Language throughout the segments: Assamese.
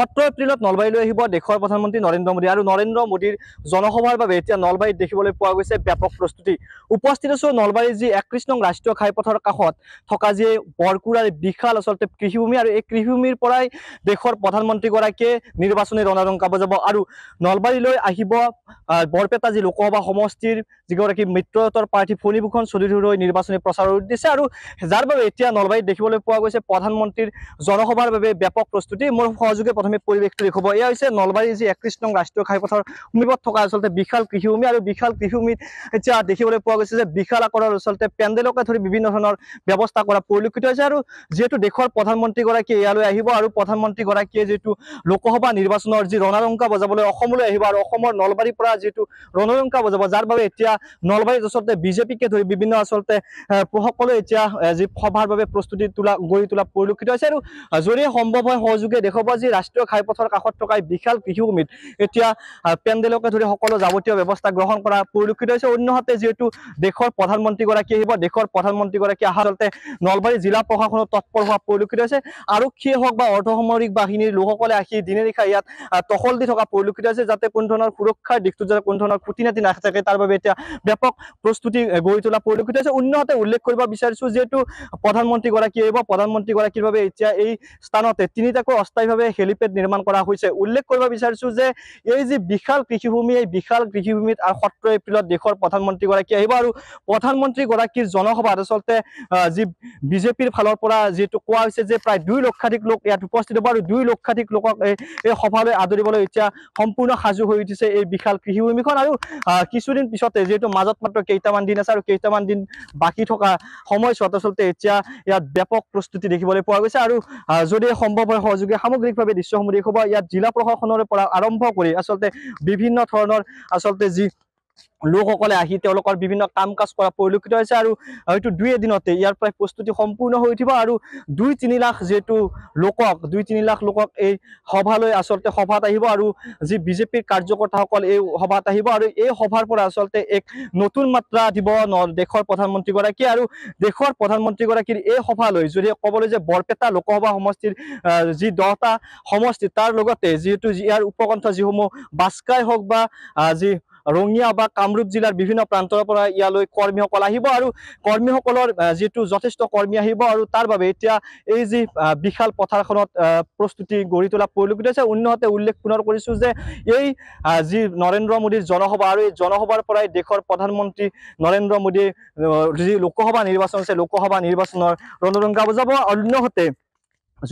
সত্তৰ এপ্ৰিলত নলবাৰীলৈ আহিব দেশৰ প্ৰধানমন্ত্ৰী নৰেন্দ্ৰ মোদী আৰু নৰেন্দ্ৰ মোদীৰ জনসভাৰ বাবে এতিয়া নলবাৰীত দেখিবলৈ পোৱা গৈছে ব্যাপক প্ৰস্তুতি উপস্থিত আছো নলবাৰীৰ যি একত্ৰিছ নং ৰাষ্ট্ৰীয় ঘাইপথৰ কাষত থকা যি বৰকুৰাৰ বিশাল আচলতে কৃষিভূমি আৰু এই কৃষিভূমিৰ পৰাই দেশৰ প্ৰধানমন্ত্ৰীগৰাকীয়ে নিৰ্বাচনী ৰণাৰং কাব যাব আৰু নলবাৰীলৈ আহিব বৰপেটা যি লোকসভা সমষ্টিৰ যিগৰাকী মিত্ৰজোঁটৰ প্ৰাৰ্থী ফণীভূষণ চৌধুৰীলৈ নিৰ্বাচনী প্ৰচাৰৰ উদ্দেশ্যে আৰু যাৰ বাবে এতিয়া নলবাৰীত দেখিবলৈ পোৱা গৈছে প্ৰধানমন্ত্ৰীৰ জনসভাৰ বাবে ব্যাপক প্ৰস্তুতি মোৰ সহযোগে প্ৰথমে প্ৰাথমিক পৰিৱেশটো দেখুৱাব এয়া হৈছে নলবাৰীৰ যি একত্ৰিছ নং ৰাষ্ট্ৰীয় ঘাইপথৰ সমীপত থকা আচলতে বিশাল কৃষিভূমি আৰু বিশাল কৃষিভূমিত এতিয়া দেখিবলৈ পোৱা গৈছে যে বিশাল আকাৰৰ আচলতে পেণ্ডেলকে ধৰি বিভিন্ন ধৰণৰ ব্যৱস্থা কৰা পৰিলক্ষিত হৈছে আৰু যিহেতু দেশৰ প্ৰধানমন্ত্ৰীগৰাকীয়ে ইয়ালৈ আহিব আৰু প্ৰধানমন্ত্ৰীগৰাকীয়ে যিটো লোকসভা নিৰ্বাচনৰ যি ৰণাৰংকা বজাবলৈ অসমলৈ আহিব আৰু অসমৰ নলবাৰীৰ পৰা যিটো ৰণাৰংকা বজাব যাৰ বাবে এতিয়া নলবাৰীত আচলতে বিজেপিকে ধৰি বিভিন্ন আচলতে সকলোৱে এতিয়া যি সভাৰ বাবে প্ৰস্তুতি তোলা গঢ়ি তোলা পৰিলক্ষিত হৈছে আৰু যদি সম্ভৱ হয় সহযোগে দেখুৱাব যি ৰাষ্ট্ৰীয় ঘাইপথৰ কাষত থকা এই বিশাল কৃষিভূমিত এতিয়া পেণ্ডেলকে ধৰি সকলো যাৱতীয় ব্যৱস্থা গ্ৰহণ কৰা পৰিলক্ষিত হৈছে অন্যহাতে যিহেতু দেশৰ প্ৰধানমন্ত্ৰীগৰাকী আহিব দেশৰ প্ৰধানমন্ত্ৰীগৰাকী অহাৰ আচলতে নলবাৰী জিলা প্ৰশাসনৰ তৎপৰ হোৱা পৰিলক্ষিত হৈছে আৰক্ষীয়ে হওক বা অৰ্ধসামৰিক বাহিনীৰ লোকসকলে আহি দিনে নিশা ইয়াত টহল দি থকা পৰিলক্ষিত হৈছে যাতে কোনো ধৰণৰ সুৰক্ষাৰ দিশটোত যাতে কোনো ধৰণৰ খুটি নাতি নাথাকে তাৰ বাবে এতিয়া ব্যাপক প্ৰস্তুতি গঢ়ি তোলা পৰিলক্ষিত হৈছে অন্যহাতে উল্লেখ কৰিব বিচাৰিছো যিহেতু প্ৰধানমন্ত্ৰীগৰাকী আহিব প্ৰধানমন্ত্ৰীগৰাকীৰ বাবে এতিয়া এই স্থানতে তিনিটাকৈ অস্থায়ীভাৱে হেলিপেড পেড নিৰ্মাণ কৰা হয়েছে উল্লেখ কৰিব বিচাৰিছো যে এই যে বিশাল কৃষিভূমি এই বিশাল কৃষিভূমিত আর সত্র এপ্রিলত দেশের প্রধানমন্ত্রীগী আব আর প্রধানমন্ত্রীগীর জনসভাত আসলে যে বিজেপির ফলের কোয়া হয়েছে যে প্ৰায় দুই লক্ষাধিক লোক ইয়াত উপস্থিত হব আৰু দুই লক্ষাধিক লোক এই সভালে আদরিবলে এটা সম্পূর্ণ সাজু হৈ উঠিছে এই বিশাল কৃষিভূমি আর কিছুদিন পিছতে যিহেতু মাজত মাত্ৰ কেইটামান দিন আছে আৰু কেইটামান দিন বাকী থকা সময়ছোৱাত আচলতে এতিয়া ইয়াত ব্যাপক প্ৰস্তুতি দেখবলে পাওয়া গেছে আৰ যদি সম্ভৱ হয় সহযোগী সামগ্ৰিকভাৱে দৃশ্য দৃশ্যসমূহ দেখুৱাব ইয়াত জিলা প্ৰশাসনৰ পৰা আৰম্ভ কৰি আচলতে বিভিন্ন ধৰণৰ আচলতে যি লোকসকলে আহি তেওঁলোকৰ বিভিন্ন কাম কাজ কৰা পৰিলক্ষিত হৈছে আৰু হয়তো দুই এদিনতে ইয়াৰ পৰা প্ৰস্তুতি সম্পূৰ্ণ হৈ উঠিব আৰু দুই তিনি লাখ যিহেতু লোকক দুই তিনি লাখ লোকক এই সভালৈ আচলতে সভাত আহিব আৰু যি বিজেপিৰ কাৰ্যকৰ্তাসকল এই সভাত আহিব আৰু এই সভাৰ পৰা আচলতে এক নতুন মাত্ৰা দিব দেশৰ প্ৰধানমন্ত্ৰীগৰাকী আৰু দেশৰ প্ৰধানমন্ত্ৰীগৰাকীৰ এই সভালৈ যদি ক'বলৈ যে বৰপেটা লোকসভা সমষ্টিৰ যি দহটা সমষ্টি তাৰ লগতে যিহেতু ইয়াৰ উপকণ্ঠ যিসমূহ বাস্কাই হওক বা যি ৰঙিয়া বা কামৰূপ জিলাৰ বিভিন্ন প্ৰান্তৰ পৰা ইয়ালৈ কৰ্মীসকল আহিব আৰু কৰ্মীসকলৰ যিটো যথেষ্ট কৰ্মী আহিব আৰু তাৰ বাবে এতিয়া এই যি বিশাল পথাৰখনত প্ৰস্তুতি গঢ়ি তোলা পৰিলক্ষিত হৈছে অন্যহতে উল্লেখ পুনৰ কৰিছোঁ যে এই যি নৰেন্দ্ৰ মোদীৰ জনসভা আৰু এই জনসভাৰ পৰাই দেশৰ প্ৰধানমন্ত্ৰী নৰেন্দ্ৰ মোদীৰ যি লোকসভা নিৰ্বাচন আছে লোকসভা নিৰ্বাচনৰ ৰণৰংগা বজাব অন্যহতে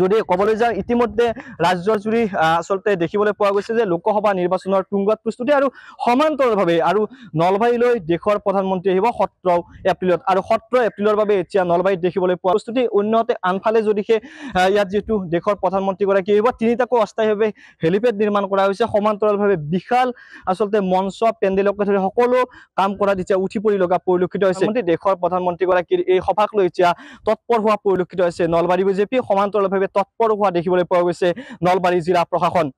যদি কবলৈ যাওঁ ইতিমধ্যে ৰাজ্যৰ জুৰি আচলতে দেখিবলৈ পোৱা গৈছে যে লোকসভা নিৰ্বাচনৰ তুংগত প্ৰস্তুতি আৰু সমান্তৰালভাৱে আৰু নলবাৰীলৈ দেশৰ প্ৰধানমন্ত্ৰী আহিব সত্ৰ এপ্ৰিলত আৰু সত্ৰ এপ্ৰিলৰ বাবে এতিয়া নলবাৰীত দেখিবলৈ পোৱা প্ৰস্তুতি অন্যতে আনফালে যদিহে ইয়াত যিহেতু দেশৰ প্ৰধানমন্ত্ৰীগৰাকী আহিব তিনিটাকৈ অস্থায়ীভাৱে হেলিপেড নিৰ্মাণ কৰা হৈছে সমান্তৰালভাৱে বিশাল আচলতে মঞ্চ পেণ্ডেলকে ধৰি সকলো কাম কৰাত এতিয়া উঠি পৰি লগা পৰিলক্ষিত হৈছে দেশৰ প্ৰধানমন্ত্ৰীগৰাকীৰ এই সভাক লৈ এতিয়া তৎপৰ হোৱা পৰিলক্ষিত হৈছে নলবাৰী বিজেপি সমান্তৰালভাৱে বিশেষভাৱে তৎপৰ হোৱা দেখিবলৈ পোৱা গৈছে নলবাৰী জিলা প্ৰশাসন